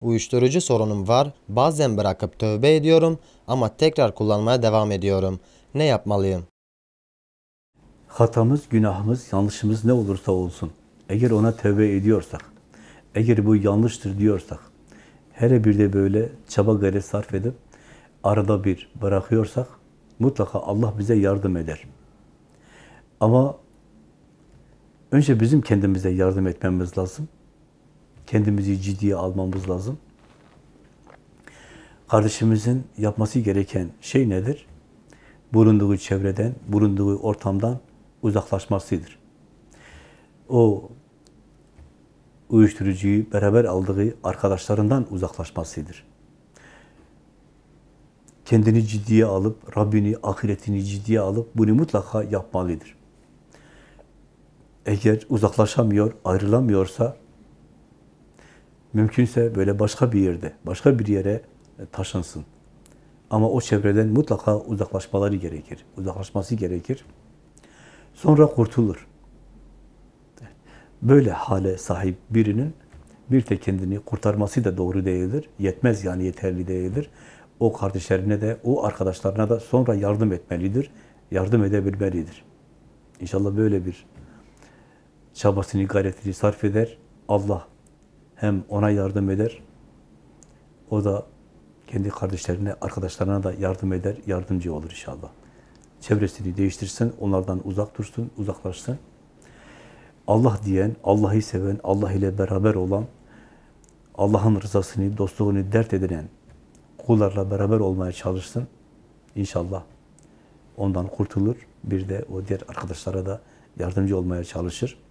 Uyuşturucu sorunum var. Bazen bırakıp tövbe ediyorum ama tekrar kullanmaya devam ediyorum. Ne yapmalıyım? Hatamız, günahımız, yanlışımız ne olursa olsun. Eğer ona tövbe ediyorsak, eğer bu yanlıştır diyorsak, hele bir de böyle çaba gayret sarf edip arada bir bırakıyorsak mutlaka Allah bize yardım eder. Ama önce bizim kendimize yardım etmemiz lazım kendimizi ciddiye almamız lazım. Kardeşimizin yapması gereken şey nedir? Bulunduğu çevreden, bulunduğu ortamdan uzaklaşmasıdır. O uyuşturucuyu beraber aldığı arkadaşlarından uzaklaşmasıdır. Kendini ciddiye alıp, Rabbini, ahiretini ciddiye alıp bunu mutlaka yapmalıdır. Eğer uzaklaşamıyor, ayrılamıyorsa Mümkünse böyle başka bir yerde, başka bir yere e, taşınsın. Ama o çevreden mutlaka uzaklaşmaları gerekir. Uzaklaşması gerekir. Sonra kurtulur. Böyle hale sahip birinin bir de kendini kurtarması da doğru değildir. Yetmez yani yeterli değildir. O kardeşlerine de, o arkadaşlarına da sonra yardım etmelidir. Yardım edebilmelidir. İnşallah böyle bir çabasını, gayretini sarf eder. Allah hem ona yardım eder, o da kendi kardeşlerine, arkadaşlarına da yardım eder, yardımcı olur inşallah. Çevresini değiştirsin, onlardan uzak dursun, uzaklaşsın. Allah diyen, Allah'ı seven, Allah ile beraber olan, Allah'ın rızasını, dostluğunu dert edinen kullarla beraber olmaya çalışsın. İnşallah ondan kurtulur. Bir de o diğer arkadaşlara da yardımcı olmaya çalışır.